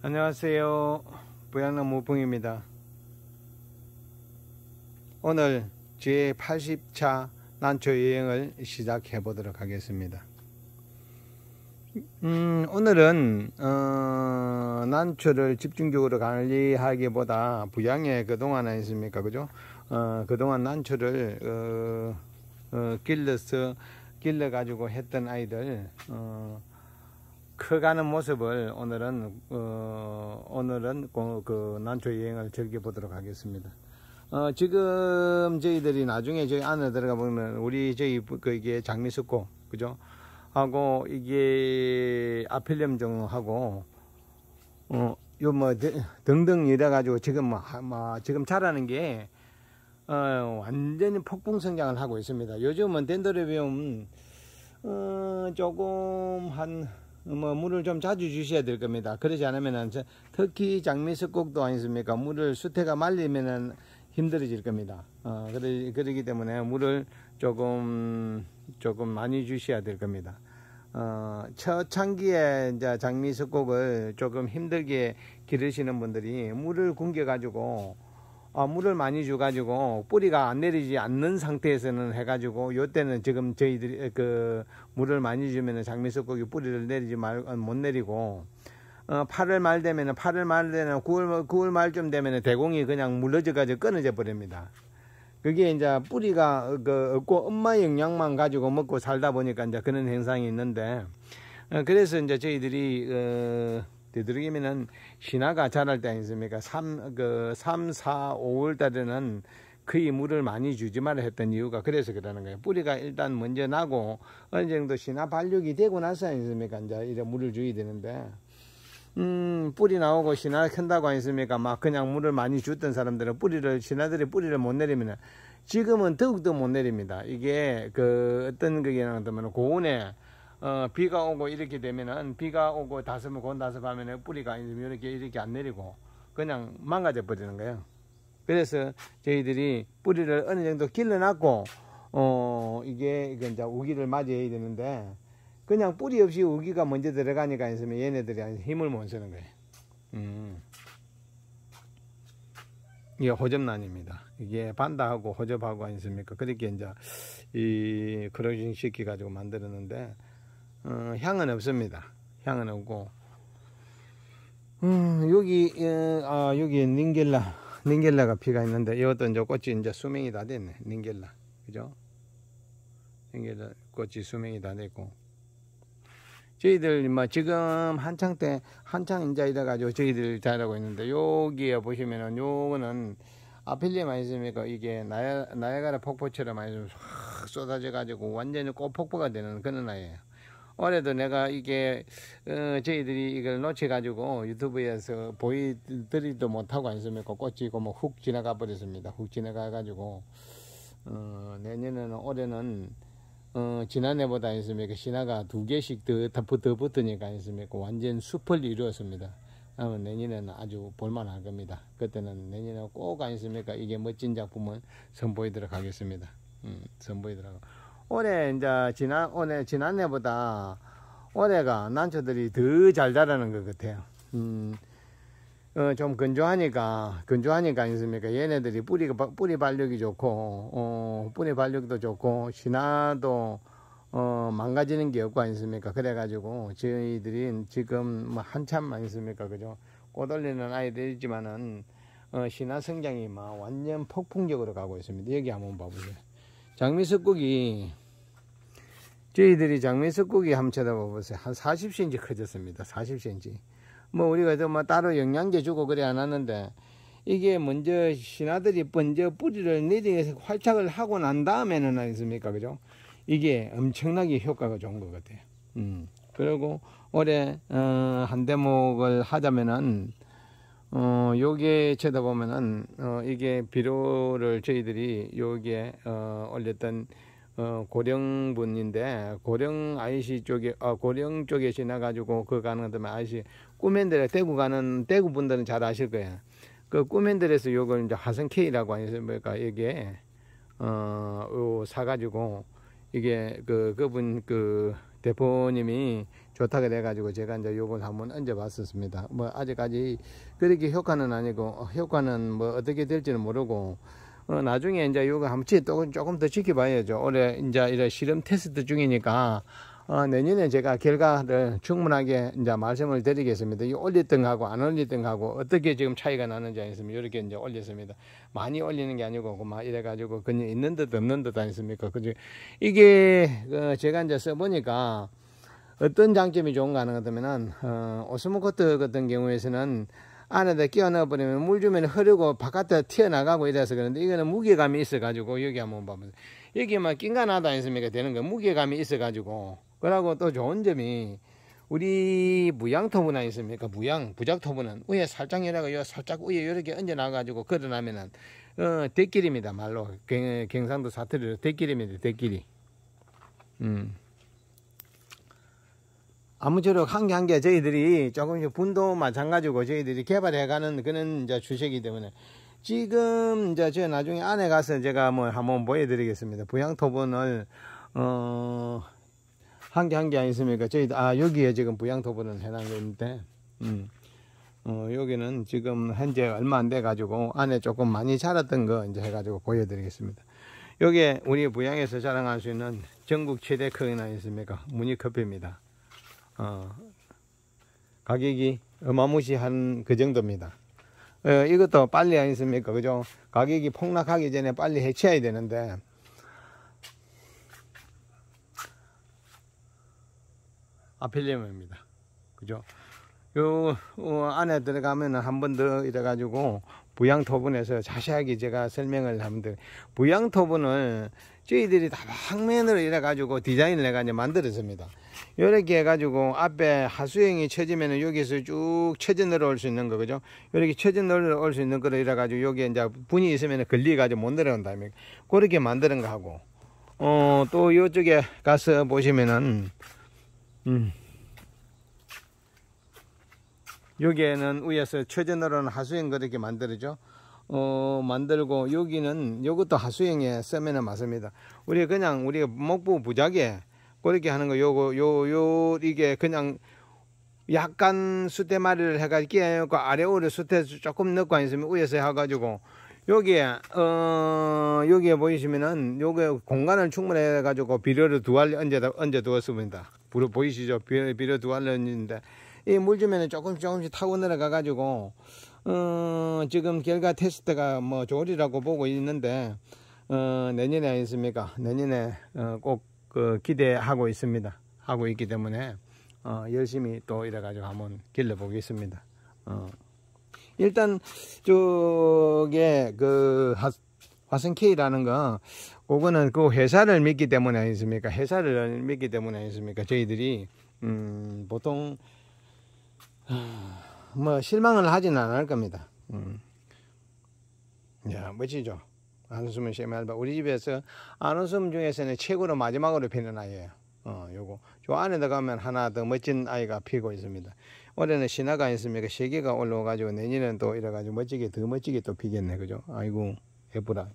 안녕하세요 부양남 무풍입니다 오늘 제80차 난초 여행을 시작해 보도록 하겠습니다 음, 오늘은 어, 난초를 집중적으로 관리하기보다 부양에 그동안 했습니까 그죠 어, 그동안 난초를 어, 어, 길러서 길러 가지고 했던 아이들 어, 커가는 모습을 오늘은 어, 오늘은 그, 그 난초 여행을 즐겨보도록 하겠습니다. 어, 지금 저희들이 나중에 저희 안에 들어가 보면 우리 저희 그 이게 장미 석고 그죠? 하고 이게 아필렴 정하고 어, 요 뭐 등등 이래 가지고 지금 뭐, 뭐 지금 자라는 게 어, 완전히 폭풍 성장을 하고 있습니다. 요즘은 덴드로비움 어, 조금 한뭐 물을 좀 자주 주셔야 될 겁니다. 그러지 않으면 특히 장미 석곡도 아니습니까? 물을 수태가 말리면 힘들어질 겁니다. 어, 그러, 그러기 때문에 물을 조금 조금 많이 주셔야 될 겁니다. 어, 초창기에 이제 장미 석곡을 조금 힘들게 기르시는 분들이 물을 굶겨 가지고 어, 물을 많이 줘가지고 뿌리가 안 내리지 않는 상태에서는 해가지고 요때는 지금 저희들이 그 물을 많이 주면은 장미석고기 뿌리를 내리지 말못 어, 내리고 어, 8월 말 되면은 8월 말 되면 9월 9월 말쯤 되면은 대공이 그냥 물러져가지고 끊어져 버립니다. 그게 이제 뿌리가 그 없고 엄마 영양만 가지고 먹고 살다 보니까 이제 그런 현상이 있는데 어, 그래서 이제 저희들이 어, 되도록이면은 신화가 자랄 때 아니겠습니까? 3, 그 3, 4, 5월 달에는 거의 물을 많이 주지 말라 했던 이유가 그래서 그러는 거예요. 뿌리가 일단 먼저 나고 어느 정도 신화 발육이 되고 나서 아니겠습니까? 이제 이래 물을 주어야 되는데. 음, 뿌리 나오고 신화 큰다고 아니습니까? 막 그냥 물을 많이 줬던 사람들은 뿌리를, 신화들이 뿌리를 못 내리면 지금은 더욱더 못 내립니다. 이게 그 어떤 그게 냐왔다면 고온에 어, 비가 오고 이렇게 되면은 비가 오고 다섯면곤다섯하면은 뿌리가 이렇게 이렇게 안 내리고 그냥 망가져 버리는 거예요. 그래서 저희들이 뿌리를 어느 정도 길러놨고 어 이게 이제 우기를 맞이해야 되는데 그냥 뿌리 없이 우기가 먼저 들어가니까 있으면 얘네들이 힘을 못 쓰는 거예요. 음. 이게 호접난입니다. 이게 반다하고 호접하고 있습니까 그렇게 이제 이 그러징 시키 가지고 만들었는데 어, 향은 없습니다. 향은 없고 음, 여기 예, 아 여기 닌겔라 닌겔라가 피가 있는데 이것도 이제 꽃이 이제 수명이 다 됐네. 닌겔라 그죠? 닌겔라 꽃이 수명이 다 됐고 저희들 뭐 지금 한창 때 한창 인자 이래 가지고 저희들 자라고 있는데 여기에 보시면은 요거는 아필리아 에 있으니까 이게 나야 나야가라 폭포처럼 아주 확 쏟아져 가지고 완전히 꽃폭포가 되는 그런 아이예요. 올해도 내가 이게 어, 저희들이 이걸 놓쳐가지고 유튜브에서 보이드리도 못하고 안으면까꽃고뭐 훅 지나가 버렸습니다. 훅 지나가가지고 어, 내년에는 올해는 어, 지난해보다 안쓰면 그 신화가 두 개씩 더, 더, 더 붙으니까 안쓰면 그 완전 숲을 이루었습니다. 아마 내년에는 아주 볼만할 겁니다. 그때는 내년에 꼭 안쓰면까 그 이게 멋진 작품을 선보이도록 하겠습니다. 음, 선보이더라고. 올해 이제 지난 올해 지난해보다 올해가 난초들이 더 잘 자라는 것 같아요. 음, 어, 좀 건조하니까 건조하니까 있습니까? 얘네들이 뿌리 가 뿌리 발육이 좋고 어, 뿌리 발육도 좋고 신화도 어, 망가지는 게 없고 있습니까 그래가지고 저희들이 지금 뭐 한참 아있습니까 그죠? 꼬돌리는 아이들이지만은 어, 신화 성장이 막 완전 폭풍적으로 가고 있습니다. 여기 한번 봐보세요. 장미 석곡이 저희들이 장미 석곡이 한번 쳐다봐 보세요. 한 40cm 커졌습니다. 40cm. 뭐 우리가 좀뭐 따로 영양제 주고 그래 안 하는데 이게 먼저 신하들이 먼저 뿌리를 내리해서 활착을 하고 난 다음에는 아니습니까 그죠? 이게 엄청나게 효과가 좋은 것 같아요. 음. 그리고 올해 어, 한 대목을 하자면은 어, 요게 쳐다보면은, 어, 이게 비료를 저희들이 요에 어, 올렸던, 어, 고령분인데, 고령 아이씨 쪽에, 어, 고령 쪽에 지나가지고, 그 가는 것때문 아이씨, 꾸맨들에, 대구 가는, 대구 분들은 잘 아실 거예요. 그 꾸맨들에서 요걸 이제 화성K라고 하면서, 뭐랄까, 이게, 어, 사가지고, 이게, 그, 그분, 그, 대포님이 좋다게 돼가지고 제가 이제 요걸 한번 얹어봤었습니다. 뭐 아직까지 그렇게 효과는 아니고 어, 효과는 뭐 어떻게 될지는 모르고 어, 나중에 이제 요거 한번 또 조금 더 지켜봐야죠. 올해 이제 이런 실험 테스트 중이니까 어, 내년에 제가 결과를 충분하게 이제 말씀을 드리겠습니다. 이 올렸던 거하고 안 올렸던 거하고 어떻게 지금 차이가 나는지 아니겠습니까? 이렇게 이제 올렸습니다. 많이 올리는 게 아니고 그 막 이래가지고 그냥 있는 듯 없는 듯 아니겠습니까? 그죠? 이게 어, 제가 이제 써보니까 어떤 장점이 좋은가 하는 것하면은 어, 오스모코트 같은 경우에서는 안에다 끼워 넣어버리면 물 주면 흐르고 바깥에 튀어나가고 이래서 그런데 이거는 무게감이 있어가지고 여기 한번 봐보세요. 여기만 낑간하다 했습니까 되는 거 무게감이 있어가지고 그러고 또 좋은 점이 우리 무양토분 아니습니까? 무양, 부작토분은 위에 살짝 열어가요 살짝 위에 이렇게 얹어놔가지고 걸어나면은 어, 대길입니다 말로 경, 상도 사투리로 대길입니다 대길이 음. 아무쪼록 한 개 한 개 저희들이 조금씩 분도 마찬가지고 저희들이 개발해가는 그런 이제 주식이기 때문에 지금 이제 저 나중에 안에 가서 제가 뭐 한번 보여드리겠습니다. 부양토분을 어 한 개 한 개 아니습니까? 저희 아 여기에 지금 부양토분을 해놨는데 음. 어, 여기는 지금 현재 얼마 안 돼 가지고 안에 조금 많이 자랐던 거 이제 해가지고 보여드리겠습니다. 여기에 우리 부양에서 자랑할 수 있는 전국 최대 크기나 있습니까 무늬 커피입니다. 어, 가격이 어마무시한 그 정도입니다. 어, 이것도 빨리 아니습니까? 그죠? 가격이 폭락하기 전에 빨리 해체해야 되는데 아필리엄입니다. 그죠? 요 어, 안에 들어가면 한 번 더 이래가지고 부양 토분에서 자세하게 제가 설명을 하면 돼 부양 토분을 저희들이 다 방면으로 이래가지고 디자인을 내가 이제 만들었습니다. 요렇게 해가지고 앞에 하수형이 쳐지면은 여기서 쭉 처져 내려올 수 있는 거 그죠? 요렇게 처져 내려올 수 있는 거를 이래가지고 여기 이제 분이 있으면은 걸리가지고 못 내려온다 음에 뭐 그렇게 만드는 거 하고 어 또 요쪽에 가서 보시면은 음 여기에는 위에서 처져 내려오는 하수형 그렇게 만들죠. 어, 만들고 여기는 요것도 하수형에 쓰면은 맞습니다. 우리 그냥 우리 목부 부작에 그렇게 하는 거 요거 요 요 이게 그냥 약간 수태마리를 해가지고 그 아래 오래 수태 조금 넣고 있으면 위에서 해가지고 여기에 어 여기에 보이시면은 요게 공간을 충분해 히 가지고 비료를 두알 얹어 얹어 두었습니다. 부르 보이시죠? 비료, 비료 두 알을 얹는데 이 물주면은 조금씩 조금씩 타고 내려가 가지고 어 지금 결과 테스트가 뭐조리라고 보고 있는데 어 내년에 있습니까 내년에 어꼭 그 기대하고 있습니다. 하고 있기 때문에 어, 열심히 또 이래가지고 한번 길러보겠습니다. 어. 일단 저게 그 화승K라는 거 그거는 그 회사를 믿기 때문에 아니습니까? 회사를 믿기 때문에 아니습니까? 저희들이 음, 보통 아, 뭐 실망을 하진 않을 겁니다. 음. 야 멋지죠. 한숨을 쉬 알바. 우리 집에서 안웃음 중에서는 최고로 마지막으로 피는 아이예요. 어, 요거 저 안에 들어가면 하나 더 멋진 아이가 피고 있습니다. 올해는 신화가 있으니까 세계가 올라와가지고 내년엔 또 이래가지고 멋지게 더 멋지게 또 피겠네 그죠? 아이고 예쁘다.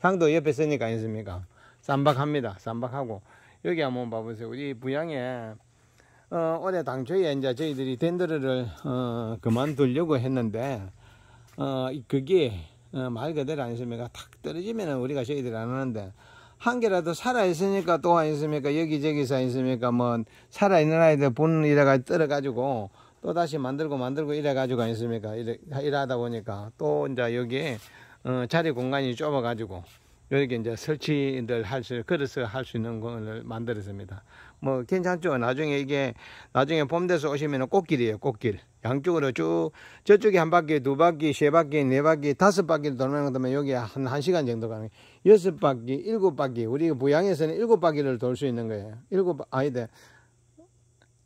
향도 옆에 쓰니까 있습니까? 쌈박합니다. 쌈박하고 여기 한번 봐보세요. 우리 부양에 어, 올해 당초에 이제 저희들이 덴드르를 어, 그만두려고 했는데 어, 그게 어, 말 그대로 아니십니까? 탁 떨어지면 우리가 저희들안 하는데 한 개라도 살아있으니까 또 아니습니까? 여기저기서 아니습니까? 뭐, 살아있는 아이들 분 이래가 떨어가지고, 또 다시 만들고 만들고 이래가지고 아니습니까? 이래, 이러다 보니까, 또 이제 여기에, 어, 자리 공간이 좁아가지고, 여기 이제 설치들 할 수, 그릇을 할 수 있는 공을 만들었습니다. 뭐, 괜찮죠? 나중에 이게, 나중에 봄 돼서 오시면 꽃길이에요, 꽃길. 양쪽으로 쭉 저쪽에 한 바퀴, 두 바퀴, 세 바퀴, 네 바퀴, 다섯 바퀴 돌아가는 것다면 여기 한, 한 시간 정도 가는 거예요. 여섯 바퀴, 일곱 바퀴. 우리 부양에서는 일곱 바퀴를 돌 수 있는 거예요. 일곱, 아이들 네.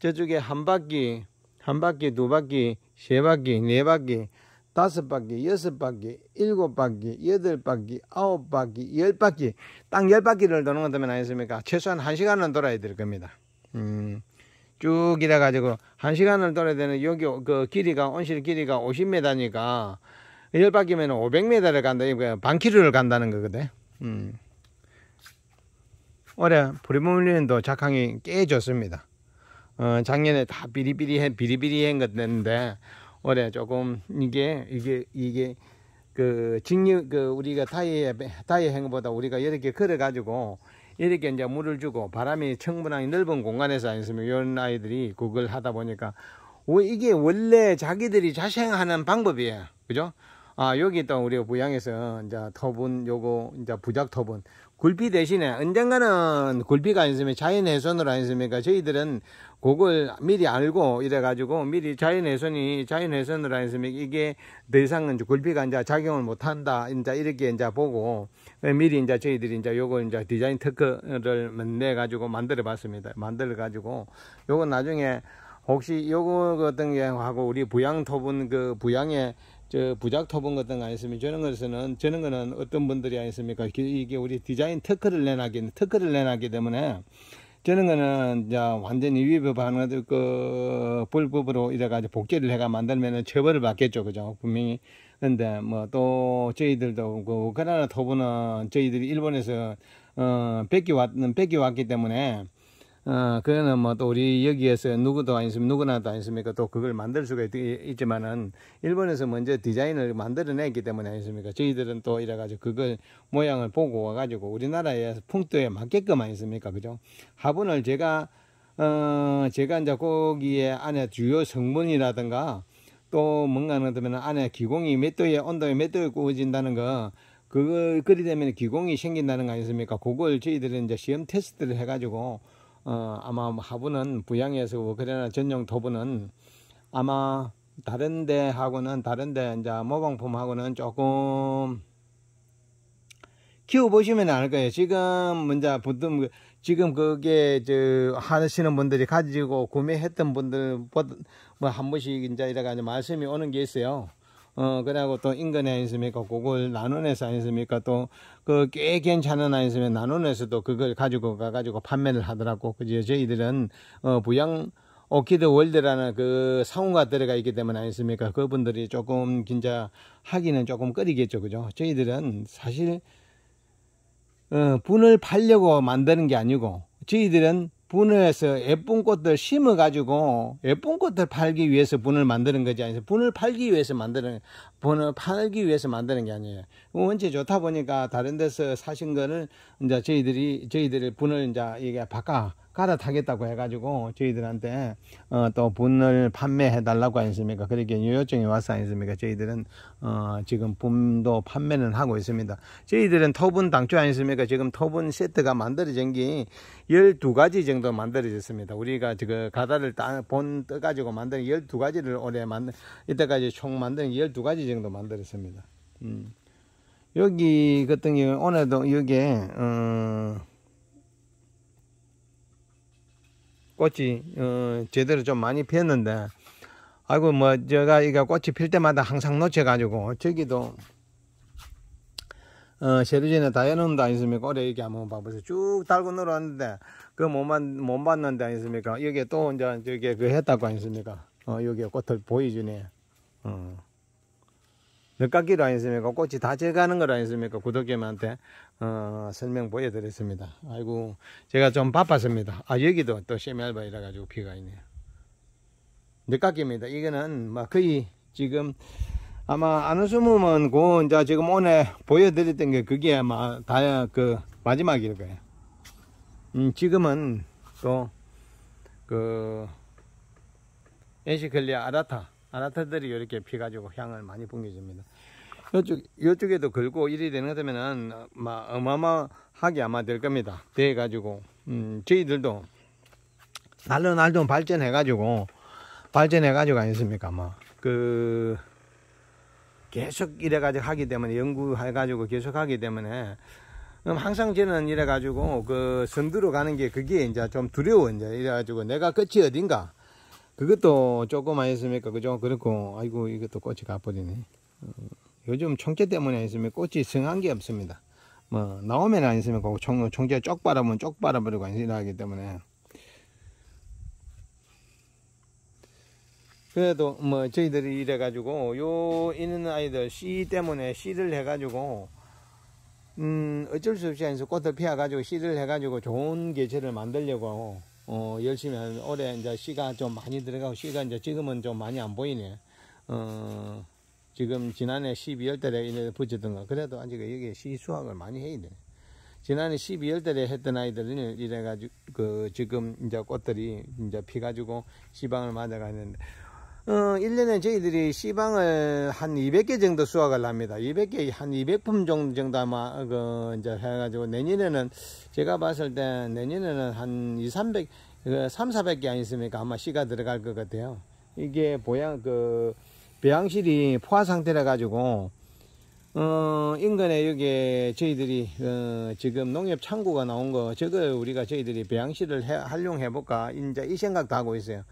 저쪽에 한 바퀴, 한 바퀴, 두 바퀴, 세 바퀴, 네 바퀴, 다섯 바퀴, 여섯 바퀴, 일곱 바퀴, 여덟 바퀴, 아홉 바퀴, 열 바퀴. 딱 열 바퀴를 도는 것다면 아니습니까? 겠 최소한 한 시간은 돌아야 될 겁니다. 음. 쭉 이래 가지고 한 시간을 돌아야 되는 여기 그 길이가 온실 길이가 50m니까 열 바퀴면 500m를 간다. 이거 반키로를 간다는 거거든. 음. 올해 브리몬린도 작황이 꽤 좋습니다. 어, 작년에 다 비리비리해 비리비리한 것 됐는데 올해 조금 이게 이게 이게 그 직류 그 우리가 타이에 타이 행보다 우리가 이렇게 걸어 가지고 이렇게 이제 물을 주고 바람이 청분하니 넓은 공간에서 앉으면 이런 아이들이 그걸 하다 보니까 이게 원래 자기들이 자생하는 방법이에요. 그죠? 아, 여기 또 우리 부양에서 이제 터분 요거 이제 부작 터분 굴비 대신에 언젠가는 굴비가 아니으면 자연 해선으로 아니습니까? 저희들은 그걸 미리 알고 이래가지고 미리 자연훼손이 자연훼손으로 했으면 이게 더 이상은 굴비가 이제 작용을 못한다 이제 이렇게 이제 보고 예, 미리 이제 저희들이 이제 요거 이제 디자인 특허를 내가지고 만들어봤습니다. 만들어가지고 요거 나중에 혹시 요거 같은 경우하고 우리 부양 토분 그 부양에 저 부작 토분 같은 거아니었으면 저런 것에서는 저런 거는 어떤 분들이 아니었습니까? 그 이게 우리 디자인 특허를 내놨기 특허를 내놨기 때문에. 저는 거는 이제 완전히 위법하는 그, 그 불법으로 이래가지고 복제를 해가 만들면은 처벌을 받겠죠, 그죠? 분명히. 근데 뭐 또 저희들도 그 우크라이나 토부는 저희들이 일본에서 어뺏기 왔는 뺏기 왔기 때문에 어, 그거는 뭐 또 우리 여기에서 누구도 아니습니까? 누구나다 아니습니까? 또 그걸 만들 수가 있, 있지만은 일본에서 먼저 뭐 디자인을 만들어냈기 때문에 아니습니까? 저희들은 또 이래가지고 그걸 모양을 보고 와가지고 우리나라의 풍토에 맞게끔 아니습니까? 그죠? 화분을 제가, 어, 제가 이제 거기에 안에 주요 성분이라든가 또 뭔가 그러면 안에 기공이 몇도에 온도에 몇 도에 구워진다는 거 그걸 그리 되면 기공이 생긴다는 거 아니습니까? 그걸 저희들은 이제 시험 테스트를 해가지고 어, 아마 하부는 부양해서오 뭐 그러나 전용 토부는 아마 다른 데하고는 다른 데 이제 모공품하고는 조금 키워보시면 알 거예요. 지금 먼저 보통 지금 그게 저 하시는 분들이 가지고 구매했던 분들뭐한 번씩 이제 이래가 지고 말씀이 오는 게 있어요. 어, 그래갖고 또 인근에 있습니까 그걸 나원에서 아니습니까? 또, 그, 꽤 괜찮은 아니습니까? 난원에서도 그걸 가지고 가가지고 판매를 하더라고. 그죠? 저희들은, 어, 부양, 오키드 월드라는 그 상호가 들어가 있기 때문에 아니습니까? 그분들이 조금, 긴자 하기는 조금 끓이겠죠. 그죠? 저희들은 사실, 어, 분을 팔려고 만드는 게 아니고, 저희들은 분에서 예쁜 꽃들 심어 가지고 예쁜 꽃들 팔기 위해서 분을 만드는 거지 아니에요 분을 팔기 위해서 만드는 분을 팔기 위해서 만드는 게 아니에요 원체 좋다 보니까 다른 데서 사신 거는 이제 저희들이 저희들이 분을 이제 이게 바꿔 갈아타겠다고 해가지고 저희들한테 어, 또 분을 판매해 달라고 했습니까 그렇게 요청이 왔어 했습니까 저희들은 어, 지금 분도 판매는 하고 있습니다 저희들은 토분 당초 아니습니까 지금 토분 세트가 만들어진 게 12가지 정도 만들어졌습니다 우리가 지금 가다를 본 떠가지고 만든 12가지를 올해 만든 이때까지 총 만든 12가지 정도 만들었습니다 음. 여기 같은 경우 오늘도 여기에 어, 꽃이 어, 제대로 좀 많이 피었는데 아이고 뭐 제가 이거 꽃이 필 때마다 항상 놓쳐가지고 저기도 어, 세르진에다 해놓은 거 아니십니까? 올해 이렇게 한번 봐보세요. 쭉 달고 늘었는데, 그 못, 못 봤는데 아니십니까? 여기에 또 이제 저기 그 했다고 아니십니까? 어, 여기에 꽃을 보여주네. 어. 몇 가지로 아니습니까 꽃이 다 제가는거아니습니까 구독자님한테. 어, 설명 보여드렸습니다. 아이고 제가 좀 바빴습니다. 아 여기도 또 세미알바 이라가지고 비가 있네요. 늦깎입니다. 이거는 막 뭐 거의 지금 아마 안웃음은 고 이제 지금 오늘 보여드렸던 게 그게 아마 다그 마지막일 거예요. 음, 지금은 또 그 엔시클리아 아라타 아라타들이 이렇게 피가지고 향을 많이 풍겨줍니다. 요쪽, 요쪽에도 걸고 이이 되는 거면은 되막 어마어마하게 아마 될 겁니다. 돼 가지고 음, 저희들도 날로 날도 발전해 가지고 발전해 가지고 아니습니까? 막그 계속 이래 가지고 하기 때문에 연구해 가지고 계속 하기 때문에 그럼 항상 저는 이래 가지고 그 선두로 가는 게 그게 이제 좀 두려워 이제 이래 가지고 내가 끝이 어딘가 그것도 조금 아니습니까? 그죠? 그렇고 아이고 이것도 꽃이 가버리네. 어. 요즘 총재 때문에 있으면 꽃이 성한 게 없습니다. 뭐 나오면 안 있으면 그 총, 총재 쪽 바라보면 쪽 바라보려고 안 일하기 때문에 그래도 뭐 저희들이 이래 가지고 요 있는 아이들 씨 때문에 씨를 해 가지고 음 어쩔 수 없이 해서 꽃을 피워 가지고 씨를 해 가지고 좋은 개체를 만들려고 어 열심히 하는 올해 이제 씨가 좀 많이 들어가고 씨가 이제 지금은 좀 많이 안 보이네 어 지금 지난해 12월 달에 이래 붙였던 거 그래도 아직 여기 에시 수학을 많이 해야 돼 지난해 12월 달에 했던 아이들은 이래가지고 그 지금 이제 꽃들이 이제 피가지고 시방을 맞아가는데 어, 1년에 저희들이 시방을 한 200개 정도 수확을 합니다. 200개, 한 200품 정도 정도 아마, 그, 이제 해가지고 내년에는 제가 봤을 때 내년에는 한 2, 300, 3, 400개 안있습니까 아마 씨가 들어갈 것 같아요. 이게 보양, 그, 배양실이 포화 상태라 가지고 어, 인근에 여기 저희들이 어, 지금 농협 창구가 나온 거 저거 우리가 저희들이 배양실을 해, 활용해 볼까 이제 이 생각도 하고 있어요.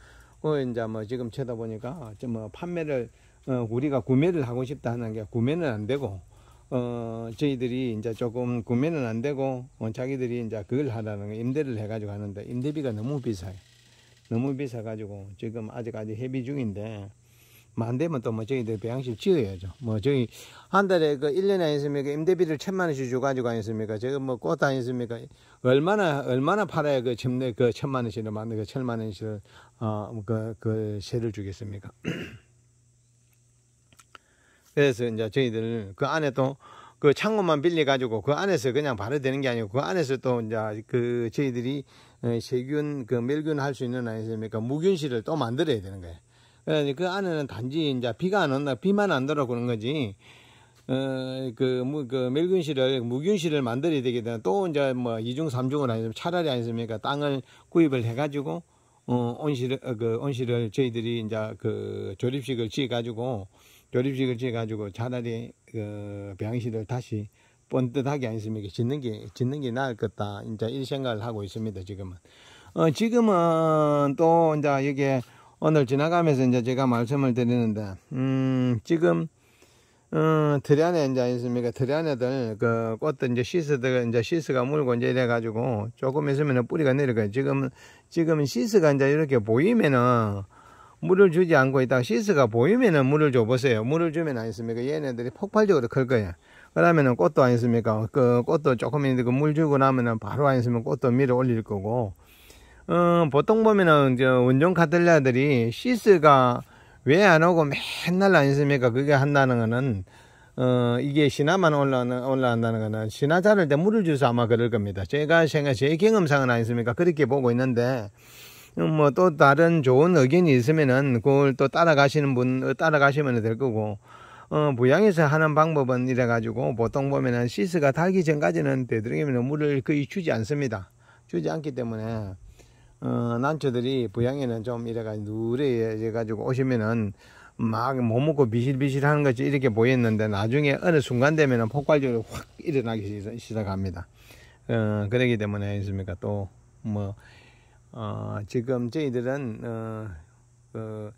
그 어, 이제 뭐 지금 쳐다보니까 좀뭐 어, 판매를 어, 우리가 구매를 하고 싶다 하는 게 구매는 안 되고 어, 저희들이 이제 조금 구매는 안 되고 어, 자기들이 이제 그걸 하라는 거 임대를 해 가지고 하는데 임대비가 너무 비싸요. 너무 비싸 가지고 지금 아직까지 협의 중인데 뭐안 되면 또 뭐 저희들 배양실 지어야죠. 뭐 저희 한 달에 그 1년에 아니습니까? 임대비를 천만 원씩 주고 가지고 아니습니까? 제가 뭐꽃 아니습니까? 얼마나, 얼마나 팔아야 그 천내 그 천만 원씩을 만든 그 천만 원씩을, 어, 그, 그 세를 주겠습니까? 그래서 이제 저희들 그 안에 또 그 창문만 빌려가지고 그 안에서 그냥 바로 되는 게 아니고 그 안에서 또 이제 그 저희들이 어, 세균, 그 멸균 할 수 있는 아니습니까? 무균실을 또 만들어야 되는 거예요. 그 안에는 단지 이제 비가 안 온다, 비만 안 들어 그런 거지. 어그 뭐, 그 멸균실을 그 무균실을 만들어야 되기 때문에 또 이제 뭐 이중 삼중을 아니면 차라리 아니습니까 땅을 구입을 해가지고 어 온실 어, 그 온실을 저희들이 이제 그 조립식을 지어가지고 조립식을 지어가지고 차라리 그 병실을 다시 번듯하게 아니습니까 짓는 게 짓는 게 나을 것다 이제 이 생각을 하고 있습니다 지금은 어 지금은 또 이제 여기에 오늘 지나가면서 이제 제가 말씀을 드리는데, 음, 지금, 음, 들이 안에 이제 있습니까? 들리 안에들, 그, 꽃들 이제 시스가, 이제 시스가 물고 이제 이래가지고, 조금 있으면 뿌리가 내려가요. 지금, 지금 시스가 이제 이렇게 보이면은, 물을 주지 않고 있다가 시스가 보이면은 물을 줘보세요. 물을 주면 아니습니까? 얘네들이 폭발적으로 클 거예요. 그러면은 꽃도 아니습니까? 그 꽃도 조금 있는데 그물 주고 나면은 바로 아니으면 꽃도 밀어 올릴 거고, 어, 보통 보면은 저 운전 카틀라들이 시스가 왜 안 오고 맨날 안 있습니까? 그게 한다는 거는 어, 이게 신화만 올라오 올라온다는 거는 신화 자를 때 물을 줘서 아마 그럴 겁니다. 제가 생각, 제 경험상은 아니습니까? 그렇게 보고 있는데, 음, 뭐또 다른 좋은 의견이 있으면은 그걸 또 따라가시는 분, 따라가시면 될 거고, 어, 부양에서 하는 방법은 이래가지고 보통 보면은 시스가 달기 전까지는 되도록이면 물을 거의 주지 않습니다. 주지 않기 때문에, 어, 난초들이 부양에는 좀 이래가지고 누래해가지고 오시면은 막 못 먹고 비실비실 하는 것이 이렇게 보였는데 나중에 어느 순간 되면은 폭발적으로 확 일어나기 시작합니다. 어, 그러기 때문에 있습니까 또뭐 어, 지금 저희들은 어, 그,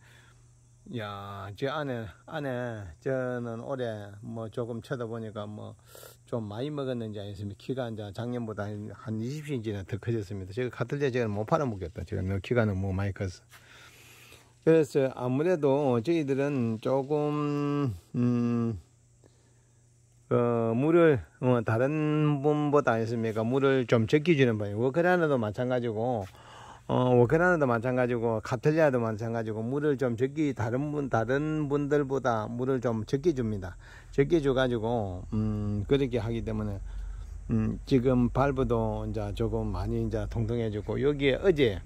야, 저 안에, 안에, 저는 올해 뭐 조금 쳐다보니까 뭐, 좀 많이 먹었는지 아니면 습니 키가 이제 작년보다 한, 20cm나 더 커졌습니다. 제가 카틀제 제가 못 팔아먹겠다. 제가 너 키가 너무 많이 컸어. 그래서 아무래도 저희들은 조금 음, 어, 물을 어, 다른 분보다 아니 있습니까 물을 좀 적게 주는 방향 워크라나도 마찬가지고 어, 우크라나도 마찬가지고 카톨리아도 마찬가지고 물을 좀 적게 다른 분 다른 분들보다 물을 좀 적게 줍니다. 적게 줘가지고 음, 그렇게 하기 때문에 음, 지금 발부도 이제 조금 많이 이제 통통해지고 여기에 어제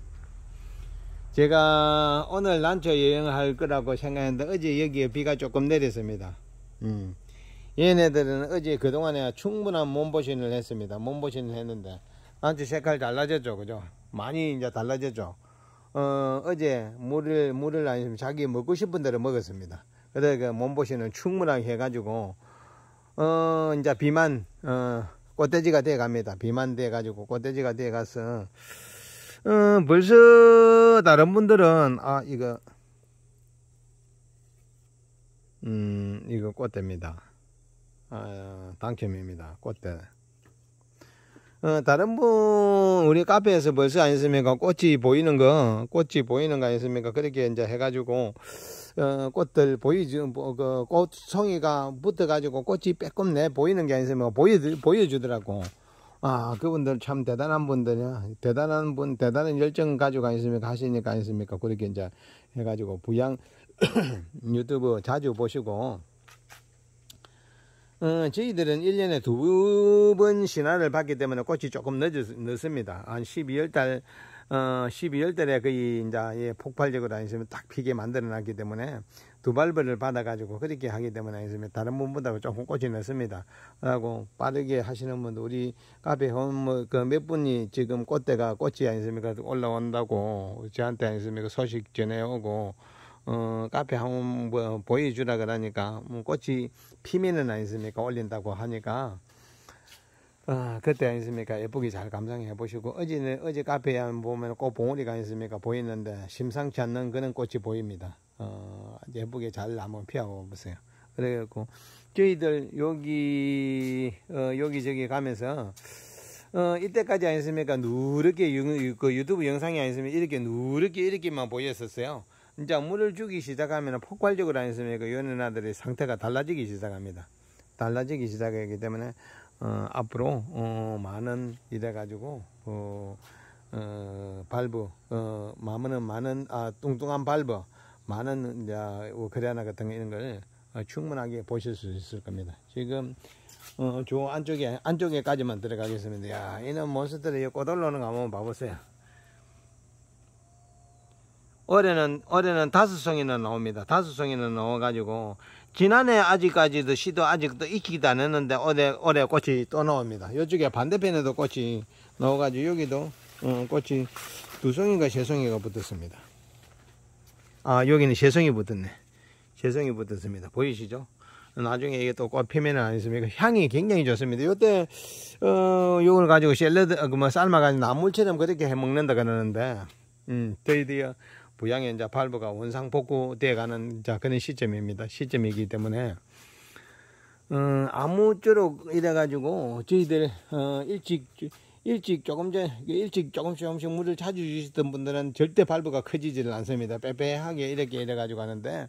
제가 오늘 난초 여행할 거라고 생각했는데 어제 여기에 비가 조금 내렸습니다. 음. 얘네들은 어제 그동안에 충분한 몸보신을 했습니다. 몸보신을 했는데 난초 색깔 달라졌죠. 그죠? 많이 이제 달라졌죠. 어, 어제 물을, 물을 아니면 자기 먹고 싶은 대로 먹었습니다. 그래서 그 몸보신은 충분하게 해가지고, 어, 이제 비만, 어, 꽃돼지가 돼 갑니다. 비만 돼 가지고 꽃돼지가 돼 가서, 어, 벌써 다른 분들은, 아, 이거, 음, 이거 꽃대입니다. 아, 당첨입니다. 꽃대. 어, 다른 분 우리 카페에서 벌써 아니습니까 꽃이 보이는 거 꽃이 보이는 거 아니습니까 그렇게 이제 해가지고 어, 꽃들 보이죠 뭐, 그 꽃송이가 붙어가지고 꽃이 빼꼼내 보이는 게 아니습니까 보여 보여주더라고 아 그분들 참 대단한 분들이야 대단한 분 대단한 열정 가지고 아니습니까 하시니까 아니습니까 그렇게 이제 해가지고 부양 유튜브 자주 보시고 어, 저희들은 1년에 두 번 신화를 받기 때문에 꽃이 조금 늦었, 습니다한 12월 달, 어, 12월 달에 거의 이제 예, 폭발적으로 아니시면 딱 피게 만들어 놨기 때문에 두 발벌을 받아가지고 그렇게 하기 때문에 아니시면 다른 분보다 조금 꽃이 늦습니다. 라고 빠르게 하시는 분도 우리 카페 뭐그 몇 분이 지금 꽃대가 꽃이 아니십니까? 올라온다고 저한테 아니십니까? 그 소식 전해오고 어, 카페 한번 뭐 보여주라 그러니까 뭐 꽃이 피면은 아니습니까 올린다고 하니까 어, 그때 아니습니까 예쁘게 잘 감상해 보시고 어제는 어제 카페에 보면 꽃 봉오리가 아니습니까 보이는데 심상치 않는 그런 꽃이 보입니다 어, 예쁘게 잘 한번 피하고 보세요 그래갖고 저희들 여기 어, 여기저기 가면서 어, 이때까지 아니습니까 누렇게 유, 그 유튜브 영상이 아니습니까 이렇게 누렇게 이렇게만 보였었어요 이제 물을 주기 시작하면 폭발적으로 안으면그 연은아들의 상태가 달라지기 시작합니다. 달라지기 시작하기 때문에 어, 앞으로 어, 많은 이래 가지고 어, 어, 발부 어, 많은 많은 아, 뚱뚱한 발부 많은 이제 뭐 그레나 같은 이런 걸 어, 충분하게 보실 수 있을 겁니다. 지금 어, 저 안쪽에 안쪽에까지만 들어가겠습니다. 야, 이는몬스터들이 꼬돌로는 한번 봐보세요. 올해는 올해는 다섯 송이나 나옵니다. 다섯 송이나 나와가지고 지난해 아직까지도 시도 아직도 익히기도 안는데 올해 올해 꽃이 또 나옵니다. 이쪽에 반대편에도 꽃이 나와가지고 여기도 음, 꽃이 두 송이가 세 송이가 붙었습니다. 아 여기는 세 송이 붙었네. 세 송이 붙었습니다. 보이시죠? 나중에 이게 또 꽃 피면은 안 있으면 이거 향이 굉장히 좋습니다. 이때어 요걸 가지고 샐러드 어, 그뭐 삶아가지고 나물처럼 그렇게 해 먹는다 그러는데 음 드디어 부양의 이제 발부가 원상 복구돼 가는 자 그런 시점입니다. 시점이기 때문에 음, 아무쪼록 이래 가지고 저희들 어, 일찍 일찍 조금 전 일찍 조금씩 조금씩 물을 자주 주시던 분들은 절대 발부가 커지지를 않습니다. 빼빼하게 이렇게 이래 가지고 하는데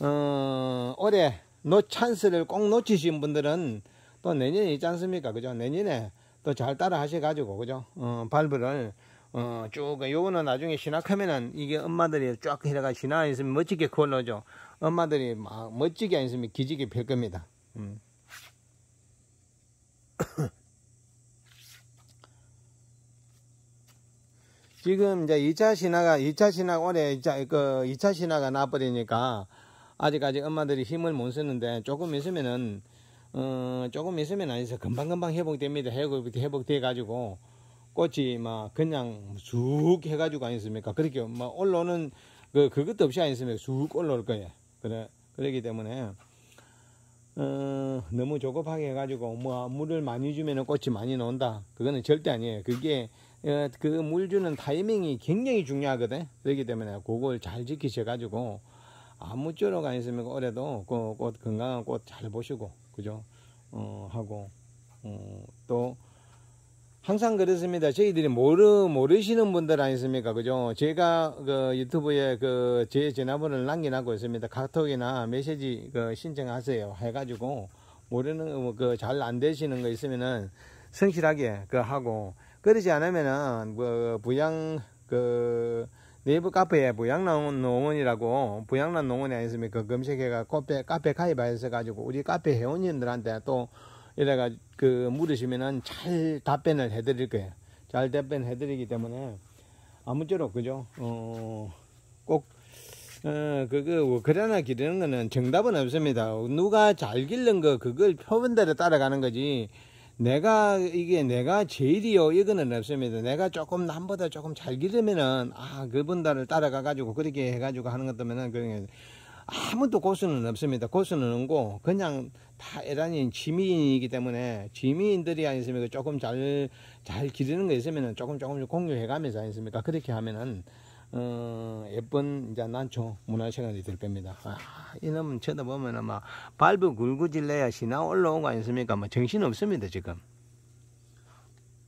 어, 올해 노 찬스를 꼭 놓치신 분들은 또 내년에 있지 않습니까? 그죠? 내년에 또 잘 따라 하셔 가지고 그죠? 어, 발부를 어, 쭉, 요거는 나중에 신학하면은 이게 엄마들이 쫙 해다가 신학 있으면 멋지게 걸러죠. 엄마들이 막 멋지게 안 있으면 기지개 펼 겁니다. 음. 지금 이제 2차 신화가, 2차 신화, 올해 2차, 그 2차 신화가 나버리니까 아직까지 엄마들이 힘을 못 쓰는데 조금 있으면은, 어, 조금 있으면 아니서 금방금방 회복됩니다. 회복, 회복돼가지고. 꽃이 막 그냥 쑥 해가지고 아니습니까? 그렇게 막 뭐 올라오는 그 그것도 없이 아니습니까? 쭉 올라올 거예요. 그래 그러기 때문에 어, 너무 조급하게 해가지고 뭐 물을 많이 주면은 꽃이 많이 나온다. 그거는 절대 아니에요. 그게 어, 그물 주는 타이밍이 굉장히 중요하거든. 그렇기 때문에 그걸 잘 지키셔가지고 아무쪼록 아니습니까? 올해도 그, 꽃 건강한 꽃 잘 보시고 그죠? 어, 하고 어, 또 항상 그렇습니다. 저희들이 모르, 모르시는 분들 아니십니까? 그죠? 제가 그 유튜브에 그제 전화번호를 남겨놓고 있습니다. 카톡이나 메시지 그 신청하세요. 해가지고, 모르는, 뭐 그잘 안 되시는 거 있으면은 성실하게 그 하고, 그러지 않으면은 그 부양, 그 네이버 카페에 부양남 농원이라고, 부양남 농원이 아니습니까? 검색해가 카페, 카페 가입해서 가지고, 우리 카페 회원님들한테 또 이래가 그 물으시면은 잘 답변을 해드릴 거예요. 잘 답변해 드리기 때문에 아무쪼록 그죠? 어, 꼭 어, 그거 뭐 그러나 기르는 거는 정답은 없습니다. 누가 잘 기른 거 그걸 표본대로 따라가는 거지. 내가 이게 내가 제일이요 이거는 없습니다. 내가 조금 남보다 조금 잘 기르면은 아 그분들을 따라가 가지고 그렇게 해 가지고 하는 것 때문에 그냥 아무도 고수는 없습니다. 고수는 없고 그냥 다 애단인 지미인이기 때문에 지미인들이 아니습니까? 조금 잘 잘 기르는 거있으면 조금 조금씩 공유해가면서 아니습니까? 그렇게 하면은 어, 예쁜 이제 난초 문화 생활이될 겁니다. 아, 이놈 쳐다보면 아마 발부 굴구질래야 신나 올라온 거 아니습니까? 뭐 정신 없습니다 지금.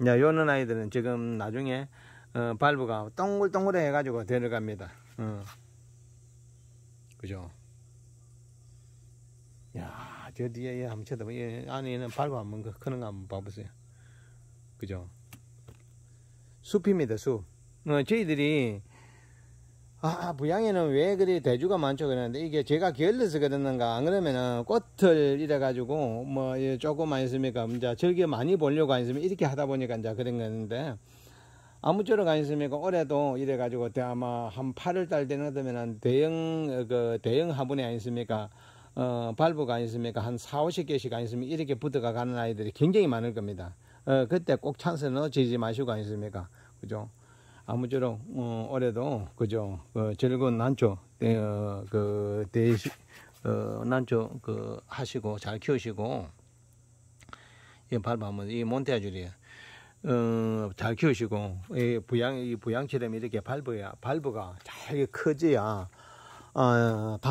야, 요런 아이들은 지금 나중에 어, 발부가 동글동글 해가지고 데려갑니다. 어. 그죠? 야, 저 뒤에 얘 한번 쳐다봐. 얘 안에는 밟아 한번, 크는 그 거 한번 봐보세요. 그죠? 숲입니다, 숲. 어, 저희들이, 아, 부양에는 왜 그리 대주가 많죠? 그러는데, 이게 제가 게을러서 그랬는가. 안 그러면은, 꽃을 이래가지고, 뭐, 예, 조금 아니습니까? 이제 즐겨 많이 보려고 아니습니 이렇게 하다 보니까 이제 그런 건데, 아무쪼록 안심니까 올해도 이래 가지고 아마 한 8월 달 되는 거면 대형 그 대형 화분이 아니습니까? 어, 발부가 아니습니까? 한 4, 50개씩 아니습니까? 이렇게 부드가 가는 아이들이 굉장히 많을 겁니다. 어, 그때 꼭 찬스 넣어지지 마시고 아니습니까? 그죠? 아무쪼록, 어, 올해도, 그죠? 어, 즐거운 난초, 어, 그, 대시, 어, 난초, 그, 하시고, 잘 키우시고, 이발 밟으면, 이 몬테아줄이 에요 어, 잘 키우시고 이 부양 이 부양처럼 이렇게 발부야 발부가 잘 커져야 어,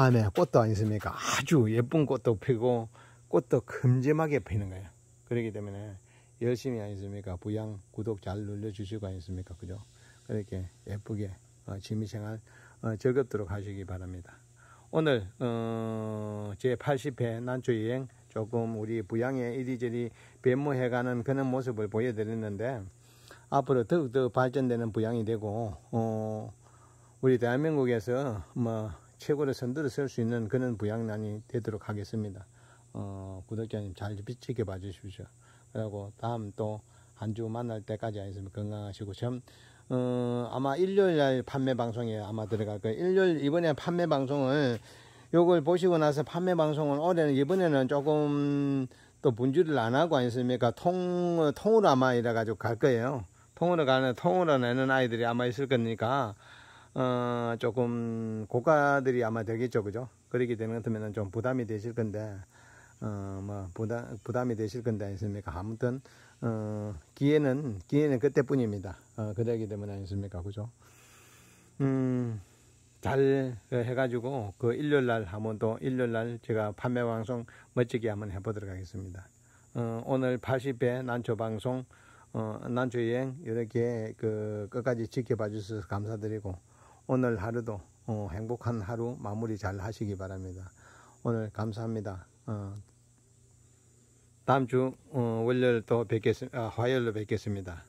음에 꽃도 아니습니까? 아주 예쁜 꽃도 피고 꽃도 큼지막에 피는 거예요. 그렇기 때문에 열심히 아니습니까? 부양 구독 잘 눌러주시고 아니습니까? 그죠? 그렇게 예쁘게 어, 취미생활 어, 즐겁도록 하시기 바랍니다. 오늘 어, 제 80회 난초여행 조금 우리 부양에 이리저리 변모해가는 그런 모습을 보여드렸는데 앞으로 더욱더 발전되는 부양이 되고 어, 우리 대한민국에서 뭐 최고로 선두를 설 수 있는 그런 부양난이 되도록 하겠습니다. 어, 구독자님 잘 지켜봐 주십시오. 그리고 다음 또 한 주 만날 때까지 아니면 건강하시고 참 어, 아마 일요일 날 판매 방송에 아마 들어갈 거예요. 일요일 이번에 판매 방송을 요걸 보시고 나서 판매 방송은 올해는 이번에는 조금 또 분주를 안 하고 않습니까? 통 통으로 아마 이래 가지고 갈 거예요. 통으로 가는 통으로 내는 아이들이 아마 있을 거니까 어 조금 고가들이 아마 되겠죠, 그죠? 그렇게 되는 것 같으면 좀 부담이 되실 건데 어 뭐 부담 부담이 되실 건데 아니습니까? 아무튼 어 기회는 기회는 그때뿐입니다. 어 그러기 때문에 아니습니까, 그죠? 음. 잘 어, 해가지고 그 일요일날 한번 또 일요일날 제가 판매 방송 멋지게 한번 해보도록 하겠습니다. 어, 오늘 80회 난초 방송 어, 난초 여행 이렇게 그 끝까지 지켜봐 주셔서 감사드리고 오늘 하루도 어, 행복한 하루 마무리 잘 하시기 바랍니다. 오늘 감사합니다. 어, 다음 주 어, 월요일 또 뵙겠습니다. 아, 화요일로 뵙겠습니다.